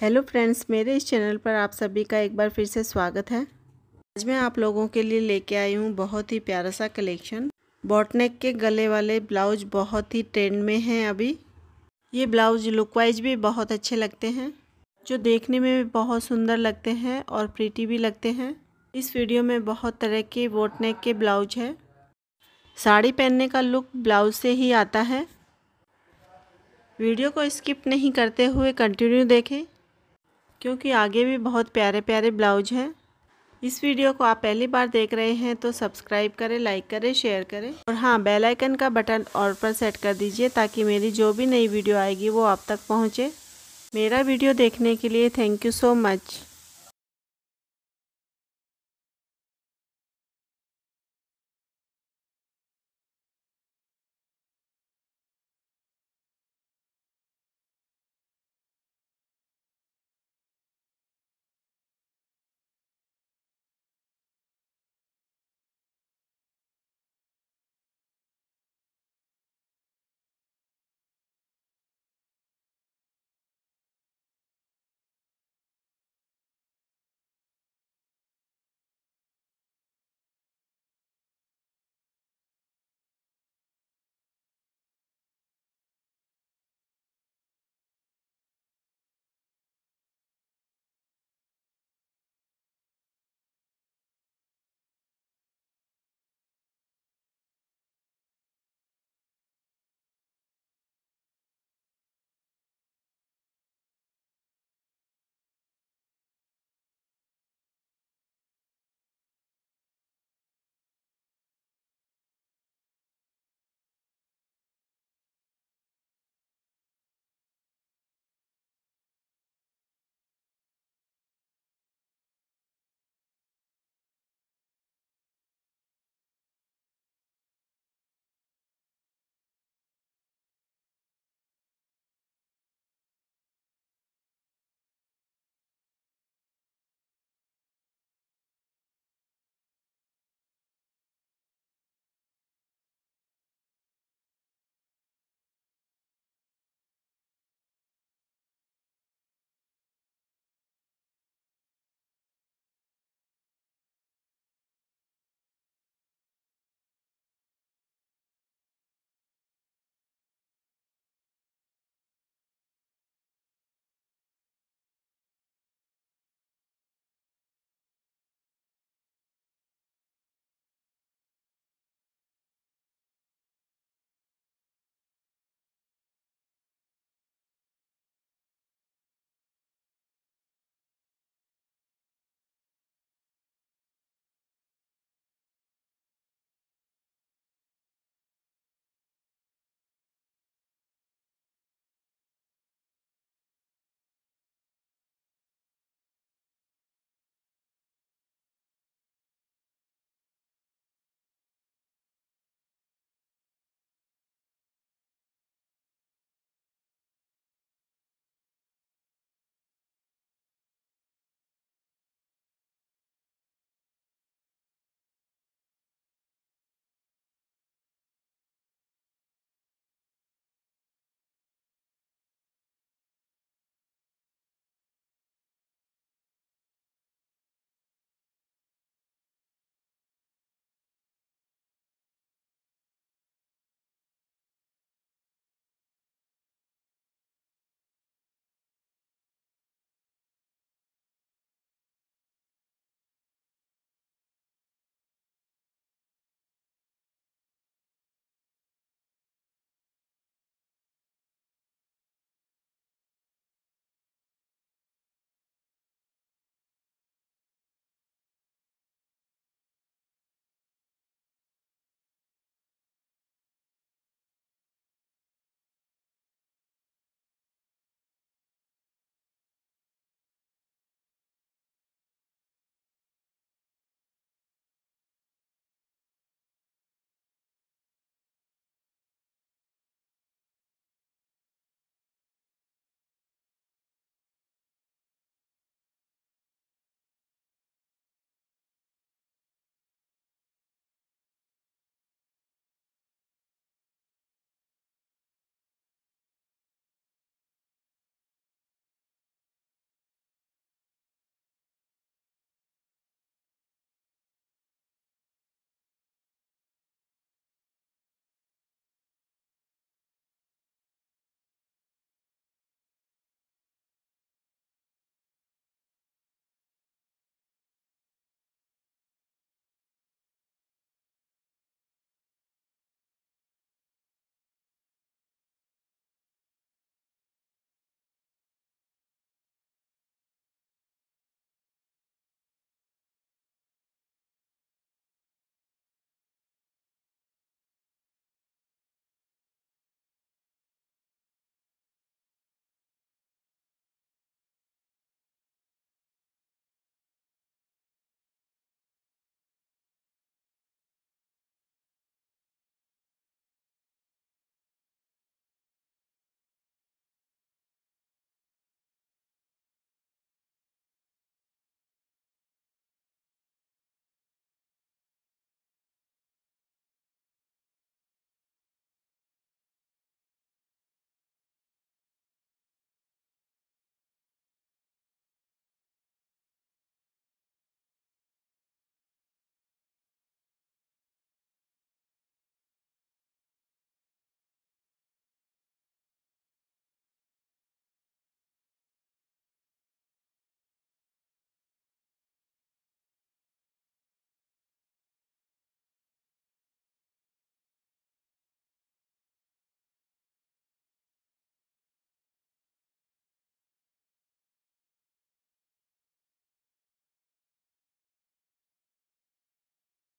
hello friends मेरे इस channel पर आप सभी का एक बार फिर से स्वागत है आज मैं आप लोगों के लिए लेके आई हूँ बहुत ही प्यारा सा कलेक्शन बॉटनेक के गले वाले ब्लाउज बहुत ही ट्रेंड में हैं अभी ये ब्लाउज लुक वाइज भी बहुत अच्छे लगते हैं जो देखने में भी बहुत सुंदर लगते हैं और प्रीटी भी लगते हैं इस वीडियो में बहुत तरह के बॉटनेक के ब्लाउज है साड़ी पहनने का लुक ब्लाउज से ही आता है वीडियो को स्किप नहीं करते हुए कंटिन्यू देखें क्योंकि आगे भी बहुत प्यारे प्यारे ब्लाउज हैं इस वीडियो को आप पहली बार देख रहे हैं तो सब्सक्राइब करें लाइक करें शेयर करें और हाँ बेल आइकन का बटन और पर सेट कर दीजिए ताकि मेरी जो भी नई वीडियो आएगी वो आप तक पहुँचे मेरा वीडियो देखने के लिए थैंक यू सो मच